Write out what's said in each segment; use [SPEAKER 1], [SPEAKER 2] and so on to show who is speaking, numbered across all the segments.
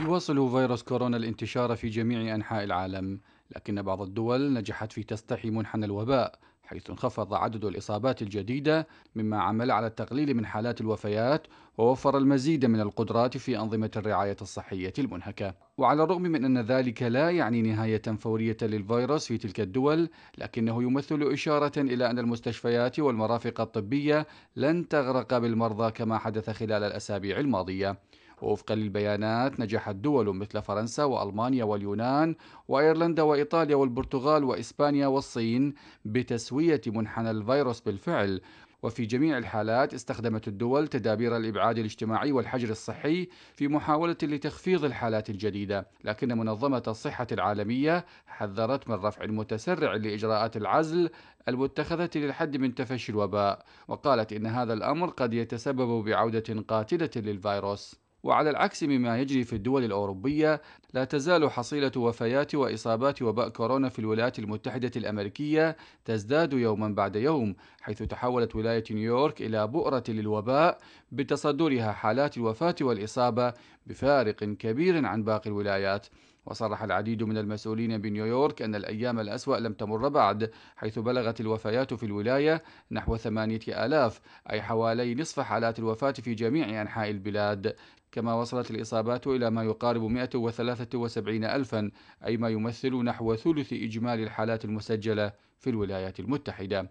[SPEAKER 1] يواصل فيروس كورونا الانتشار في جميع أنحاء العالم لكن بعض الدول نجحت في تستحي منحنى الوباء حيث انخفض عدد الإصابات الجديدة مما عمل على التقليل من حالات الوفيات ووفر المزيد من القدرات في أنظمة الرعاية الصحية المنهكة وعلى الرغم من أن ذلك لا يعني نهاية فورية للفيروس في تلك الدول لكنه يمثل إشارة إلى أن المستشفيات والمرافق الطبية لن تغرق بالمرضى كما حدث خلال الأسابيع الماضية ووفقا للبيانات نجحت دول مثل فرنسا وألمانيا واليونان وأيرلندا وإيطاليا والبرتغال وإسبانيا والصين بتسوية منحنى الفيروس بالفعل وفي جميع الحالات استخدمت الدول تدابير الابعاد الاجتماعي والحجر الصحي في محاوله لتخفيض الحالات الجديده، لكن منظمه الصحه العالميه حذرت من رفع المتسرع لاجراءات العزل المتخذه للحد من تفشي الوباء، وقالت ان هذا الامر قد يتسبب بعوده قاتله للفيروس. وعلى العكس مما يجري في الدول الأوروبية لا تزال حصيلة وفيات وإصابات وباء كورونا في الولايات المتحدة الأمريكية تزداد يوما بعد يوم حيث تحولت ولاية نيويورك إلى بؤرة للوباء بتصدرها حالات الوفاة والإصابة بفارق كبير عن باقي الولايات وصرح العديد من المسؤولين بنيويورك أن الأيام الأسوأ لم تمر بعد حيث بلغت الوفيات في الولاية نحو ثمانية آلاف أي حوالي نصف حالات الوفاة في جميع أنحاء البلاد كما وصلت الإصابات إلى ما يقارب 173 ألفا أي ما يمثل نحو ثلث إجمالي الحالات المسجلة في الولايات المتحدة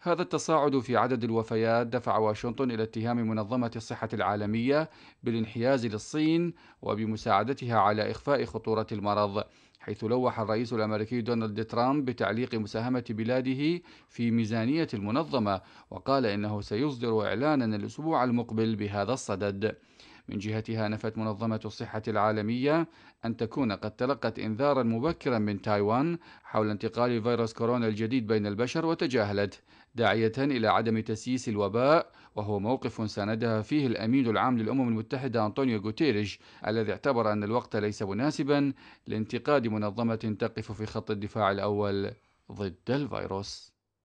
[SPEAKER 1] هذا التصاعد في عدد الوفيات دفع واشنطن إلى اتهام منظمة الصحة العالمية بالانحياز للصين وبمساعدتها على إخفاء خطورة المرض حيث لوح الرئيس الامريكي دونالد ترامب بتعليق مساهمه بلاده في ميزانيه المنظمه وقال انه سيصدر اعلانا الاسبوع المقبل بهذا الصدد من جهتها نفت منظمة الصحة العالمية أن تكون قد تلقت إنذارا مبكرا من تايوان حول انتقال فيروس كورونا الجديد بين البشر وتجاهلته داعية إلى عدم تسييس الوباء وهو موقف ساندها فيه الأمين العام للأمم المتحدة أنطونيو غوتيريش الذي اعتبر أن الوقت ليس مناسبا لانتقاد منظمة تقف في خط الدفاع الأول ضد الفيروس